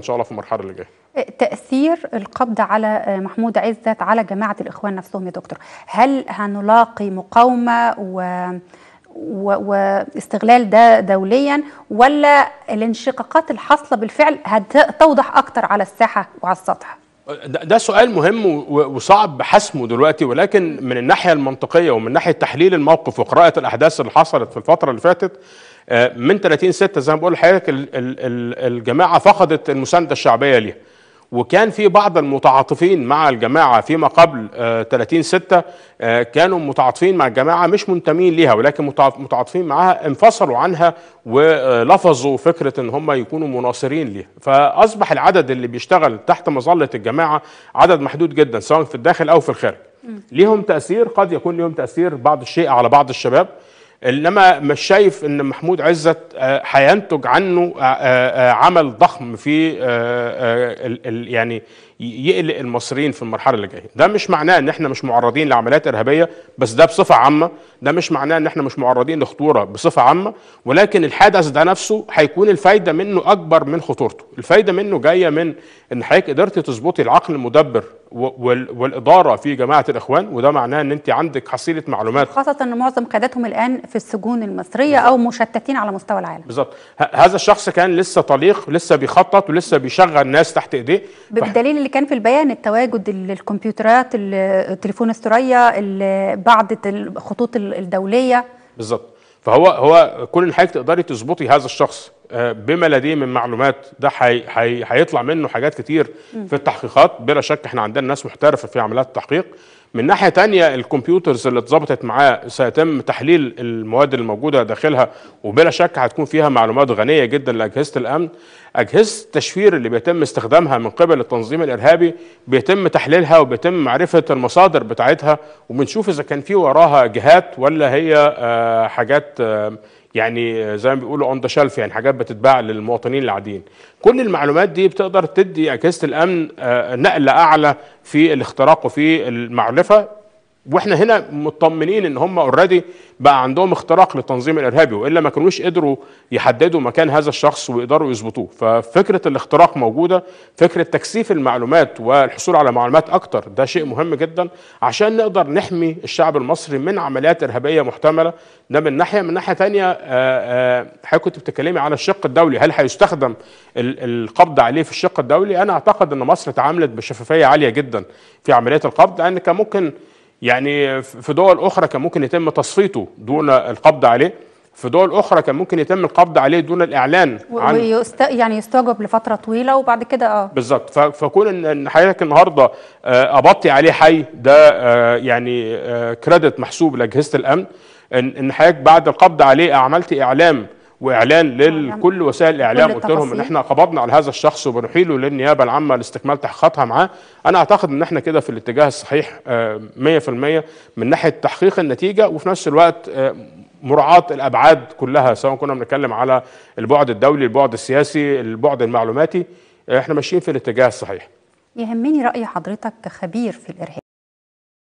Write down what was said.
ان شاء الله في المرحله اللي جايه إيه، تاثير القبض على آه، محمود عزت على جماعه الاخوان نفسهم يا دكتور هل هنلاقي مقاومه و واستغلال ده دوليا ولا الانشقاقات الحاصله بالفعل هتوضح اكتر على الساحه وعلى السطح ده سؤال مهم وصعب حسمه دلوقتي ولكن من الناحيه المنطقيه ومن ناحيه تحليل الموقف وقراءه الاحداث اللي حصلت في الفتره اللي فاتت آه، من 30 6 زي ما بقول لحضرتك الجماعه فقدت المسانده الشعبيه ليها وكان في بعض المتعاطفين مع الجماعه فيما قبل 30 آه، 6 آه، كانوا متعاطفين مع الجماعه مش منتمين ليها ولكن متعاطفين معها انفصلوا عنها ولفظوا فكره ان هم يكونوا مناصرين ليها فاصبح العدد اللي بيشتغل تحت مظله الجماعه عدد محدود جدا سواء في الداخل او في الخارج ليهم تاثير قد يكون ليهم تاثير بعض الشيء على بعض الشباب انما مش شايف ان محمود عزت آه، هينتج عنه آه، آه، عمل ضخم في يعني يقلق المصريين في المرحله اللي جايه ده مش معناه ان احنا مش معرضين لعمليات ارهابيه بس ده بصفه عامه ده مش معناه ان احنا مش معرضين لخطوره بصفه عامه ولكن الحدث ده نفسه هيكون الفايده منه اكبر من خطورته الفايده منه جايه من ان حضرتك قدرتي تظبطي العقل المدبر والاداره في جماعه الاخوان وده معناه ان انت عندك حصيله معلومات خاصه ان معظم قادتهم الان في السجون المصريه بالزبط. او مشتتين على مستوى العالم بالظبط هذا الشخص كان لسه طليق لسه بيخطط ولسه بيشغل ناس تحت ايديه بالدليل اللي كان في البيان التواجد الكمبيوترات التليفون الثريا بعض الخطوط الدوليه بالظبط فهو هو كل حاجه تقدري تظبطي هذا الشخص آه، بما لديه من معلومات ده هيطلع منه حاجات كتير في التحقيقات بلا شك احنا عندنا ناس محترفه في عمليات التحقيق من ناحية تانية الكمبيوترز اللي اتظبطت معاه سيتم تحليل المواد الموجودة داخلها وبلا شك هتكون فيها معلومات غنية جدا لأجهزة الأمن أجهزة التشفير اللي بيتم استخدامها من قبل التنظيم الإرهابي بيتم تحليلها وبيتم معرفة المصادر بتاعتها وبنشوف إذا كان في وراها جهات ولا هي آه، حاجات آه، يعني زي ما بيقولوا اون ذا شلف يعني حاجات بتتباع للمواطنين العاديين كل المعلومات دي بتقدر تدي اجهزه الامن آه، نقله اعلى في الاختراق وفي المعرفه واحنا هنا مطمنين ان هم اوريدي بقى عندهم اختراق للتنظيم الارهابي والا ما كانوش قدروا يحددوا مكان هذا الشخص ويقدروا يظبطوه ففكره الاختراق موجوده فكره تكثيف المعلومات والحصول على معلومات اكتر ده شيء مهم جدا عشان نقدر نحمي الشعب المصري من عمليات ارهابيه محتمله ده من ناحيه من ناحيه ثانيه آه، آه، حضرتك كنت بتتكلمي على الشق الدولي هل هيستخدم القبض عليه في الشق الدولي انا اعتقد ان مصر اتعاملت بشفافيه عاليه جدا في عمليه القبض لان كان ممكن يعني في دول أخرى كان ممكن يتم تصفيته دون القبض عليه في دول اخرى كان ممكن يتم القبض عليه دون الاعلان عن ويست... يعني يستوجب لفتره طويله وبعد كده اه بالظبط ف... فكون ان حضرتك النهارده آه، ابطي عليه حي ده آه، يعني كريدت آه، محسوب لاجهزه الامن ان حضرتك بعد القبض عليه عملت اعلام واعلان آه، يعني لكل وسائل الاعلام قلت لهم ان احنا قبضنا على هذا الشخص وبنحيله للنيابه العامه لاستكمال تحقيقاتها معاه انا اعتقد ان احنا كده في الاتجاه الصحيح 100% آه، من ناحيه تحقيق النتيجه وفي نفس الوقت آه، مراعاة الأبعاد كلها سواء كنا بنتكلم على البعد الدولي البعد السياسي البعد المعلوماتي احنا ماشيين في الاتجاه الصحيح يهمني رأي حضرتك كخبير في الإرهاب